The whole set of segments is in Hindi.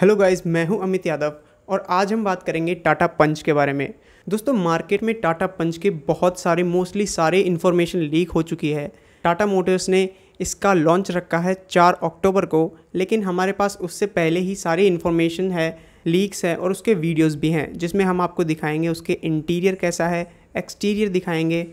हेलो गाइस मैं हूं अमित यादव और आज हम बात करेंगे टाटा पंच के बारे में दोस्तों मार्केट में टाटा पंच के बहुत सारे मोस्टली सारे इन्फॉर्मेशन लीक हो चुकी है टाटा मोटर्स ने इसका लॉन्च रखा है चार अक्टूबर को लेकिन हमारे पास उससे पहले ही सारी इन्फॉर्मेशन है लीक्स है और उसके वीडियोस भी हैं जिसमें हम आपको दिखाएंगे उसके इंटीरियर कैसा है एक्सटीरियर दिखाएंगे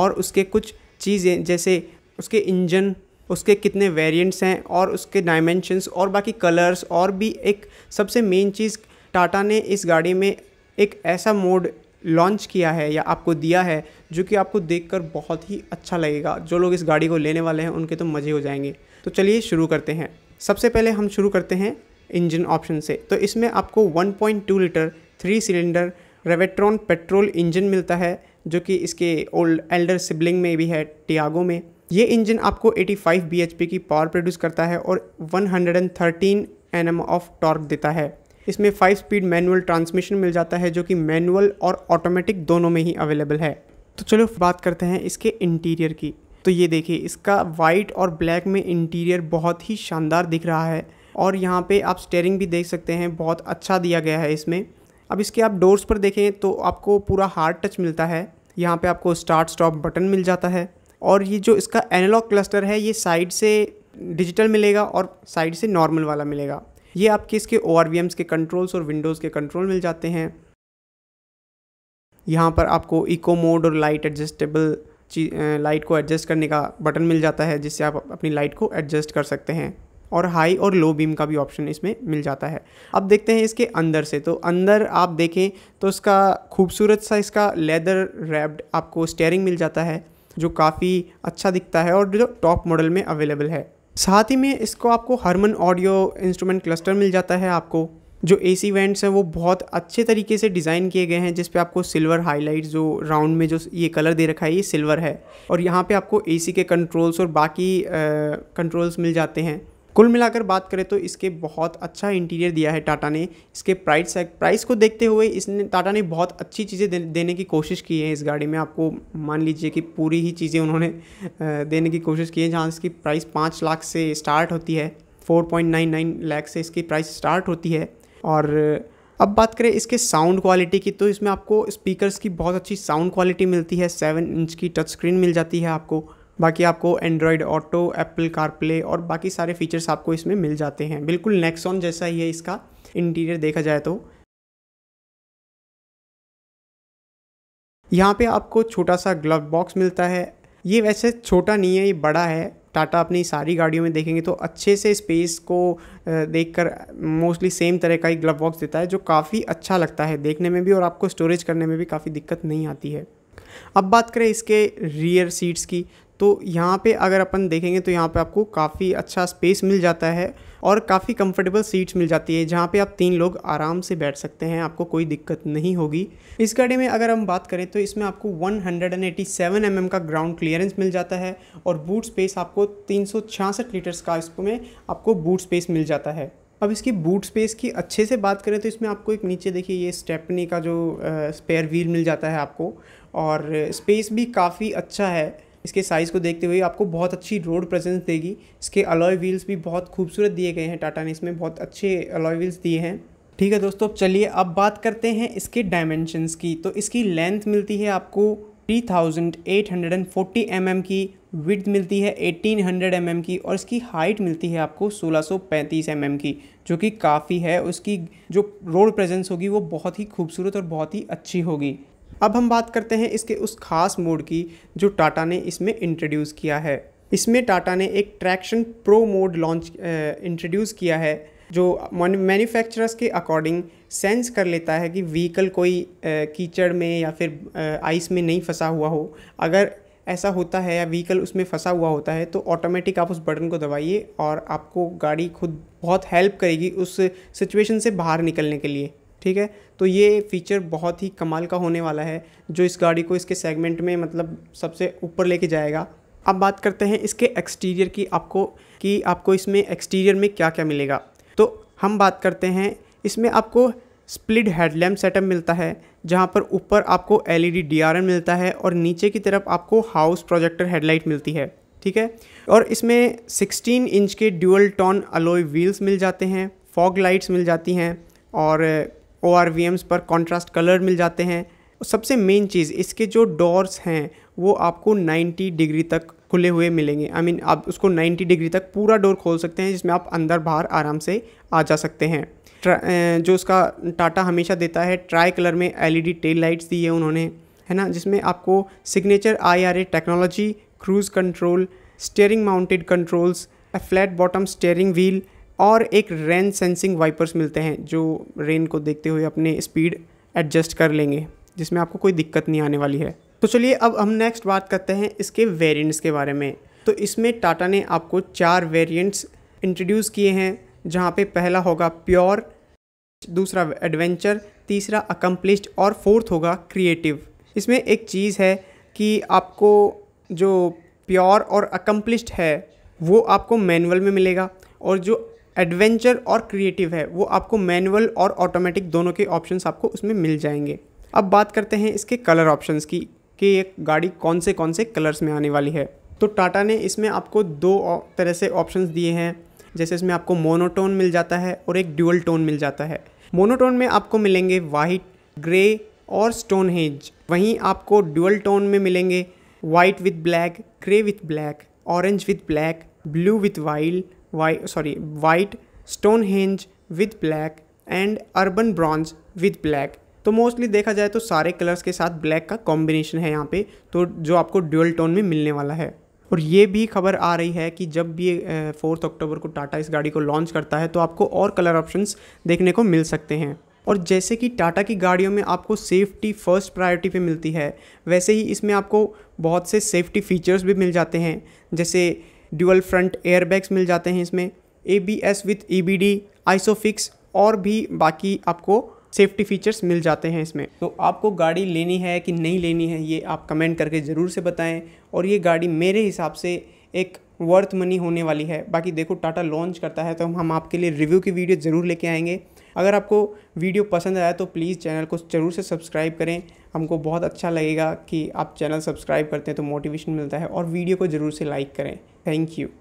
और उसके कुछ चीज़ें जैसे उसके इंजन उसके कितने वेरिएंट्स हैं और उसके डायमेंशंस और बाकी कलर्स और भी एक सबसे मेन चीज़ टाटा ने इस गाड़ी में एक ऐसा मोड लॉन्च किया है या आपको दिया है जो कि आपको देखकर बहुत ही अच्छा लगेगा जो लोग इस गाड़ी को लेने वाले हैं उनके तो मज़े हो जाएंगे तो चलिए शुरू करते हैं सबसे पहले हम शुरू करते हैं इंजन ऑप्शन से तो इसमें आपको 1.2 litre three cylinder Revotron petrol engine मिलता है जो कि इसके ओल्ड एल्डर सिबलिंग में भी है टियागो में ये इंजन आपको 85 bhp की पावर प्रोड्यूस करता है और 113 Nm ऑफ टॉर्क देता है इसमें 5 स्पीड मैनुअल ट्रांसमिशन मिल जाता है जो कि मैनुअल और ऑटोमेटिक दोनों में ही अवेलेबल है तो चलो बात करते हैं इसके इंटीरियर की तो ये देखिए इसका वाइट और ब्लैक में इंटीरियर बहुत ही शानदार दिख रहा है और यहाँ पे आप स्टेयरिंग भी देख सकते हैं बहुत अच्छा दिया गया है इसमें अब इसके आप डोर्स पर देखें तो आपको पूरा हार्ड टच मिलता है यहाँ पे आपको स्टार्ट स्टॉप बटन मिल जाता है और ये जो इसका एनालॉग क्लस्टर है ये साइड से डिजिटल मिलेगा और साइड से नॉर्मल वाला मिलेगा ये आपके इसके ओ के कंट्रोल्स और विंडोज़ के कंट्रोल मिल जाते हैं यहाँ पर आपको इको मोड और लाइट एडजस्टेबल लाइट को एडजस्ट करने का बटन मिल जाता है जिससे आप अपनी लाइट को एडजस्ट कर सकते हैं और हाई और लो बीम का भी ऑप्शन इसमें मिल जाता है अब देखते हैं इसके अंदर से तो अंदर आप देखें तो इसका खूबसूरत सा इसका लेदर रैप्ड आपको स्टेयरिंग मिल जाता है जो काफ़ी अच्छा दिखता है और जो टॉप मॉडल में अवेलेबल है साथ ही में इसको आपको हारमन ऑडियो इंस्ट्रूमेंट क्लस्टर मिल जाता है आपको जो ए सी वेंट्स हैं वो बहुत अच्छे तरीके से डिज़ाइन किए गए हैं जिस पे आपको सिल्वर हाईलाइट जो राउंड में जो ये कलर दे रखा है ये सिल्वर है और यहाँ पे आपको ए सी के कंट्रोल्स और बाकी कंट्रोल्स मिल जाते हैं कुल मिलाकर बात करें तो इसके बहुत अच्छा इंटीरियर दिया है टाटा ने इसके प्राइस प्राइस को देखते हुए इसने टाटा ने बहुत अच्छी चीज़ें दे, देने की कोशिश की है इस गाड़ी में आपको मान लीजिए कि पूरी ही चीज़ें उन्होंने देने की कोशिश की है जहाँ इसकी प्राइस पाँच लाख से स्टार्ट होती है नाइन लैख से इसकी प्राइस स्टार्ट होती है और अब बात करें इसके साउंड क्वालिटी की तो इसमें आपको स्पीकर्स की बहुत अच्छी साउंड क्वालिटी मिलती है सेवन इंच की टच स्क्रीन मिल जाती है आपको बाकी आपको एंड्रॉयड ऑटो एप्पल कारप्ले और बाकी सारे फीचर्स आपको इसमें मिल जाते हैं बिल्कुल नेक्सॉन जैसा ही है इसका इंटीरियर देखा जाए तो यहाँ पे आपको छोटा सा ग्लव बॉक्स मिलता है ये वैसे छोटा नहीं है ये बड़ा है टाटा अपनी सारी गाड़ियों में देखेंगे तो अच्छे से स्पेस को देखकर मोस्टली सेम तरह का ही ग्लव बॉक्स देता है जो काफ़ी अच्छा लगता है देखने में भी और आपको स्टोरेज करने में भी काफ़ी दिक्कत नहीं आती है अब बात करें इसके रियर सीट्स की तो यहाँ पे अगर अपन देखेंगे तो यहाँ पे आपको काफ़ी अच्छा स्पेस मिल जाता है और काफ़ी कंफर्टेबल सीट्स मिल जाती है जहाँ पे आप तीन लोग आराम से बैठ सकते हैं आपको कोई दिक्कत नहीं होगी इस गाड़ी में अगर हम बात करें तो इसमें आपको 187 mm का ग्राउंड क्लियरेंस मिल जाता है और बूट स्पेस आपको तीन लीटर्स का इसमें आपको बूट स्पेस मिल जाता है अब इसकी बूट स्पेस की अच्छे से बात करें तो इसमें आपको एक नीचे देखिए ये स्टेपनी का जो स्पेयर व्हील मिल जाता है आपको और स्पेस भी काफ़ी अच्छा है इसके साइज़ को देखते हुए आपको बहुत अच्छी रोड प्रेजेंस देगी इसके अलॉय व्हील्स भी बहुत खूबसूरत दिए गए हैं टाटा ने इसमें बहुत अच्छे अलॉय व्हील्स दिए हैं ठीक है दोस्तों अब चलिए अब बात करते हैं इसके डायमेंशनस की तो इसकी लेंथ मिलती है आपको 3840 एम mm की विड्थ मिलती है 1800 एम mm की और इसकी हाइट मिलती है आपको 1635 mm की जो कि काफ़ी है उसकी जो रोड प्रेजेंस होगी वो बहुत ही खूबसूरत और बहुत ही अच्छी होगी अब हम बात करते हैं इसके उस खास मोड की जो टाटा ने इसमें इंट्रोड्यूस किया है इसमें टाटा ने एक traction pro mode launch introduce किया है जो मैन्युफैक्चरर्स के अकॉर्डिंग सेंस कर लेता है कि व्हीकल कोई कीचड़ में या फिर आइस में नहीं फंसा हुआ हो अगर ऐसा होता है या व्हीकल उसमें फंसा हुआ होता है तो ऑटोमेटिक आप उस बटन को दबाइए और आपको गाड़ी खुद बहुत हेल्प करेगी उस सिचुएशन से बाहर निकलने के लिए ठीक है तो ये फीचर बहुत ही कमाल का होने वाला है जो इस गाड़ी को इसके सेगमेंट में मतलब सबसे ऊपर लेके जाएगा अब बात करते हैं इसके एक्सटीरियर की आपको कि आपको इसमें एक्सटीरियर में क्या क्या मिलेगा तो हम बात करते हैं इसमें आपको स्प्लिट हेडलैम्प सेटअप मिलता है जहाँ पर ऊपर आपको एल ई e मिलता है और नीचे की तरफ आपको हाउस प्रोजेक्टर हेडलाइट मिलती है ठीक है और इसमें 16 इंच के ड्यूअल टॉन अलोई व्हील्स मिल जाते हैं फॉग लाइट्स मिल जाती हैं और ओ आर पर कॉन्ट्रास्ट कलर मिल जाते हैं सबसे मेन चीज़ इसके जो डोर्स हैं वो आपको 90 डिग्री तक खुले हुए मिलेंगे आई I मीन mean, आप उसको 90 डिग्री तक पूरा डोर खोल सकते हैं जिसमें आप अंदर बाहर आराम से आ जा सकते हैं जो उसका टाटा हमेशा देता है ट्राई कलर में एलईडी टेल लाइट्स दी है उन्होंने है ना जिसमें आपको signature eye technology cruise control steering mounted controls flat bottom steering wheel और एक रेन सेंसिंग वाइपर्स मिलते हैं जो रेन को देखते हुए अपने स्पीड एडजस्ट कर लेंगे जिसमें आपको कोई दिक्कत नहीं आने वाली है तो चलिए अब हम नेक्स्ट बात करते हैं इसके वेरिएंट्स के बारे में तो इसमें टाटा ने आपको चार वेरिएंट्स इंट्रोड्यूस किए हैं जहाँ पे पहला होगा प्योर दूसरा एडवेंचर तीसरा अकम्पलिश्ड और फोर्थ होगा क्रिएटिव इसमें एक चीज़ है कि आपको जो प्योर और अकम्पलिश्ड है वो आपको मैनुअल में मिलेगा और जो एडवेंचर और क्रिएटिव है वो आपको मैनुअल और ऑटोमेटिक दोनों के ऑप्शंस आपको उसमें मिल जाएंगे अब बात करते हैं इसके कलर ऑप्शंस की कि ये गाड़ी कौन से कौन से कलर्स में आने वाली है तो टाटा ने इसमें आपको दो तरह से ऑप्शंस दिए हैं जैसे इसमें आपको मोनोटोन मिल जाता है और एक ड्यूअल टोन मिल जाता है मोनोटोन में आपको मिलेंगे वाइट ग्रे और स्टोन हेज वहीं आपको ड्यूअल टोन में मिलेंगे white with black grey with black orange with black blue with wild sorry white Stonehenge with black and urban bronze with black तो मोस्टली देखा जाए तो सारे कलर्स के साथ ब्लैक का कॉम्बिनेशन है यहाँ पे तो जो आपको ड्यूअल टोन में मिलने वाला है और ये भी खबर आ रही है कि जब भी फोर्थ अक्टूबर को टाटा इस गाड़ी को लॉन्च करता है तो आपको और कलर ऑप्शंस देखने को मिल सकते हैं और जैसे कि टाटा की गाड़ियों में आपको सेफ्टी फर्स्ट प्रायोरिटी पे मिलती है वैसे ही इसमें आपको बहुत से सेफ्टी फीचर्स भी मिल जाते हैं जैसे ड्यूअल फ्रंट एयरबैग्स मिल जाते हैं इसमें A B S with E B D isofix और भी बाकी आपको सेफ्टी फीचर्स मिल जाते हैं इसमें तो आपको गाड़ी लेनी है कि नहीं लेनी है ये आप कमेंट करके ज़रूर से बताएं और ये गाड़ी मेरे हिसाब से एक वर्थ मनी होने वाली है बाकी देखो टाटा लॉन्च करता है तो हम आपके लिए रिव्यू की वीडियो ज़रूर लेके आएंगे अगर आपको वीडियो पसंद आया तो प्लीज़ चैनल को ज़रूर से सब्सक्राइब करें हमको बहुत अच्छा लगेगा कि आप चैनल सब्सक्राइब करते हैं तो मोटिवेशन मिलता है और वीडियो को ज़रूर से लाइक करें Thank you.